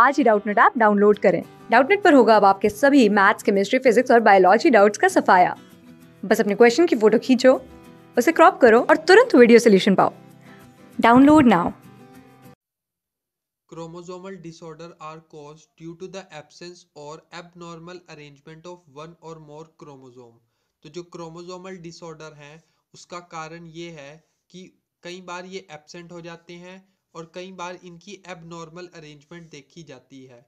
आज ही Doubtnut app download करें डाउटनेट पर होगा अब आपके सभी मैथ्स केमिस्ट्री फिजिक्स और बायोलॉजी डाउट्स का सफाया बस अपने क्वेश्चन की फोटो खींचो उसे क्रॉप करो और तुरंत वीडियो सोल्यूशन पाओ download now Chromosomal disorder are caused due to the absence or abnormal arrangement of one or more chromosome. तो जो क्रोमोसोमल डिसऑर्डर हैं उसका कारण ये है कि कई बार ये एब्सेंट हो जाते हैं और कई बार इनकी एबनॉर्मल अरेंजमेंट देखी जाती है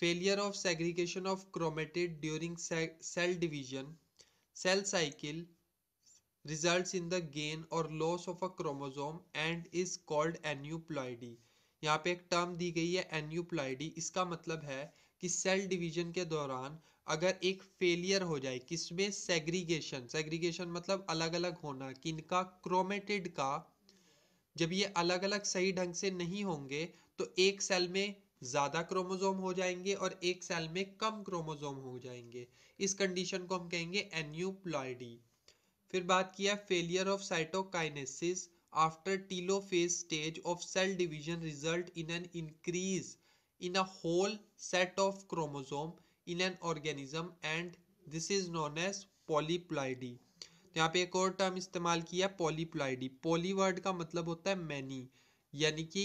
failure of segregation of chromatid during cell division cell cycle results in the gain or loss of a chromosome and is called aneuploidy यहाँ पे एक टर्म दी गई है एन्यूप्लॉयडी इसका मतलब है कि सेल डिवीजन के दौरान अगर एक फेलियर हो जाए किसमें सेग्रीगेशन सेग्रीगेशन मतलब अलग अलग होना किनका क्रोमेटेड का जब ये अलग अलग सही ढंग से नहीं होंगे तो एक सेल में ज़्यादा क्रोमोजोम हो जाएंगे और एक सेल में कम क्रोमोजोम हो जाएंगे इस कंडीशन को हम कहेंगे एन्यूप्लॉयडी फिर बात किया failure of cytokinesis after telophase stage of cell division result in an increase in a whole set of chromosome in an organism and this is known as polyploidy तो यहाँ पे एक और टर्म इस्तेमाल किया पॉलीप्लाइडी पॉली वर्ड का मतलब होता है मैनी यानी कि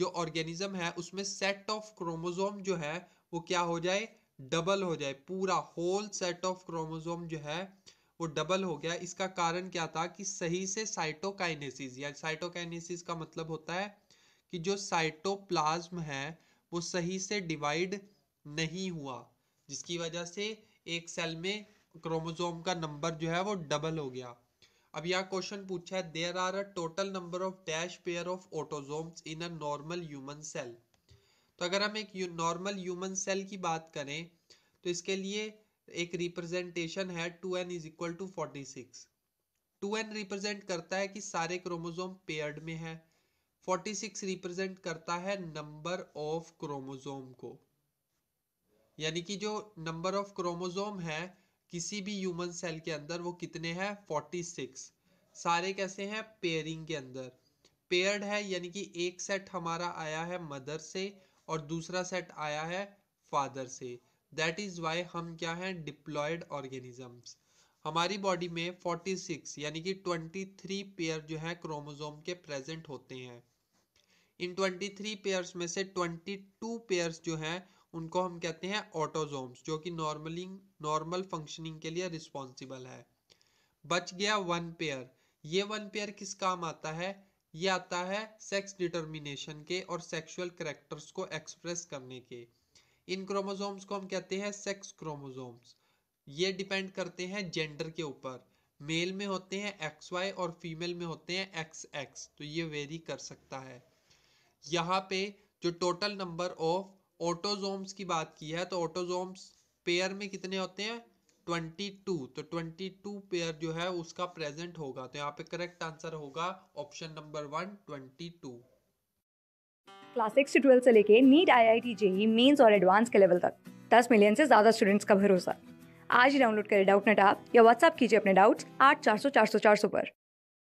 जो ऑर्गेनिज्म है उसमें सेट ऑफ क्रोमोजोम जो है वो क्या हो जाए डबल हो जाए पूरा होल सेट ऑफ क्रोमोजोम जो है वो डबल हो गया इसका कारण क्या था कि सही से साइटोकाइनेसिस या साइटोकाइनेसिस का मतलब होता है कि जो साइटोप्लाज्म है वो सही से डिवाइड नहीं हुआ जिसकी वजह से एक सेल में क्रोमोजोम का नंबर जो है वो डबल हो गया अब यह क्वेश्चन पूछा है there are a total number of dash pair of autosomes in a normal human cell तो अगर हम एक नॉर्मल ह्यूमन सेल की बात करें तो इसके लिए एक रिप्रेजेंटेशन है two n is equal to forty six two n represent करता है कि सारे क्रोमोजोम पेयर्ड में है फोर्टी सिक्स रिप्रेजेंट करता है नंबर ऑफ क्रोमोजोम को यानी कि जो नंबर ऑफ क्रोमोजोम है किसी भी ह्यूमन सेल के अंदर वो कितने हैं फोर्टी सिक्स सारे कैसे हैं पेयरिंग के अंदर पेयर्ड है यानी कि एक सेट हमारा आया है मदर से और दूसरा सेट आया है father say that is why हम क्या हैं डिप्लॉयड ऑर्गेनिजम्स हमारी बॉडी में 46 यानी कि 23 पेयर जो है क्रोमोसोम के प्रेजेंट होते हैं इन 23 पेयर्स में से 22 पेयर्स जो हैं उनको हम कहते हैं ऑटोजोम्स जो कि नॉर्मली नॉर्मल फंक्शनिंग के लिए रिस्पॉन्सिबल है बच गया वन पेयर ये वन पेयर किस काम आता है ये आता है सेक्स डिटर्मिनेशन के और सेक्सुअल करेक्टर्स को एक्सप्रेस करने के इन क्रोमोजोम्स को हम कहते हैं सेक्स क्रोमोजोम्स ये डिपेंड करते हैं जेंडर के ऊपर मेल में होते हैं एक्स वाई और फीमेल में होते हैं एक्स एक्स तो ये वेरी कर सकता है यहाँ पे जो टोटल नंबर ऑफ ऑटोजोम्स की बात की है तो ऑटोजोम्स पेयर में कितने होते हैं ट्वेंटी टू तो ट्वेंटी टू पेयर जो है उसका प्रेजेंट होगा तो यहाँ पे करेक्ट आंसर होगा option number one twenty two class six से ट्वेल्थ से लेके NEET I I T JEE mains और एडवांस के लेवल तक दस मिलियन से ज़्यादा स्टूडेंट्स का भरोसा आज ही डाउनलोड करें डाउट नेट आप या व्हाट्सअप कीजिए अपने डाउट्स आठ चार सौ चार सौ चार सौ पर